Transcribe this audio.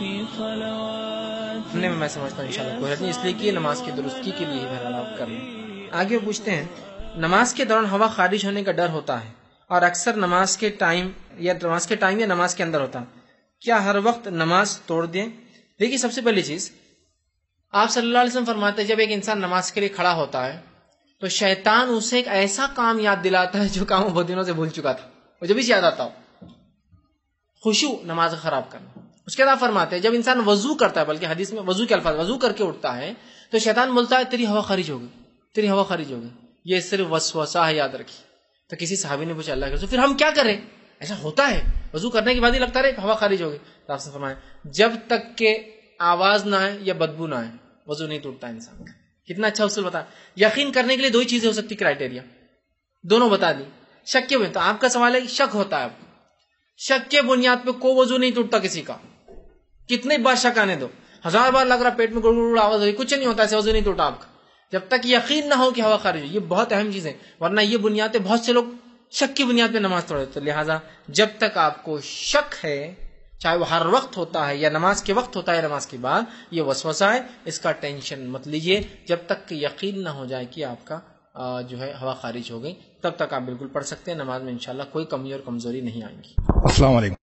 नहीं मैं समझता हूँ इंशाल्लाह कोई नहीं इसलिए कि नमाज की दुरुस्ती के लिए बहरहाल आप कर लें आगे पूछते हैं नमाज के दौरान हवा खारिज होने का डर होता है और अक्सर नमाज के टाइम या नमाज के टाइम या नमाज के अंदर होता है क्या हर वक्त नमाज तोड़ दें देखिए सबसे पहली चीज़ आप सल्लल्लाहु अलैहि वसल्लम फरमाते हैं जब एक इंसान नमाज के लिए खड़ा होता है तो शैतान उसे एक ऐसा काम याद दिलाता है जो काम वो दिनों से भूल चुका था वो जब भी याद आता हो खुशू नमाज खराब करना उसके बाद फरमाते हैं जब इंसान वजू करता है बल्कि हदीस में वजू के अल्फाज वजू करके उठता है तो शैतान बोलता है तेरी हवा खारिज होगी तेरी हवा खारिज होगी ये सिर्फ वसवसा है याद रखी तो किसी साहबी ने पूछा अल्लाह के फिर हम क्या करें ऐसा होता है वजू करने के बाद ही लगता रहे हवा खारिज होगी तो आपसे फरमाए जब तक के आवाज ना आए या बदबू ना आए वजू नहीं टूटता इंसान का कितना अच्छा उसे बता यकीन करने के लिए दो ही चीजें हो सकती क्राइटेरिया दोनों बता दी शक के तो आपका सवाल है शक होता है आपको शक के बुनियाद पे को वजू नहीं टूटता किसी का कितने बार शक आने दो हजार बार लग रहा पेट में गुड़ आवाज हो कुछ नहीं होता ऐसे वजू नहीं टूटा आपका जब तक यकीन ना हो कि हवा खारिज हो ये बहुत अहम चीज है वरना ये बुनियादें बहुत से लोग शक की बुनियाद पर नमाज तोड़ देते लिहाजा जब तक आपको शक है चाहे वो हर वक्त होता है या नमाज के वक्त होता है नमाज के बाद ये वसवसा है इसका टेंशन मत लीजिए जब तक यकीन ना हो जाए कि आपका जो है हवा खारिज हो गई तब तक आप बिल्कुल पढ़ सकते हैं नमाज में इंशाल्लाह कोई कमी और कमजोरी नहीं आएंगी असला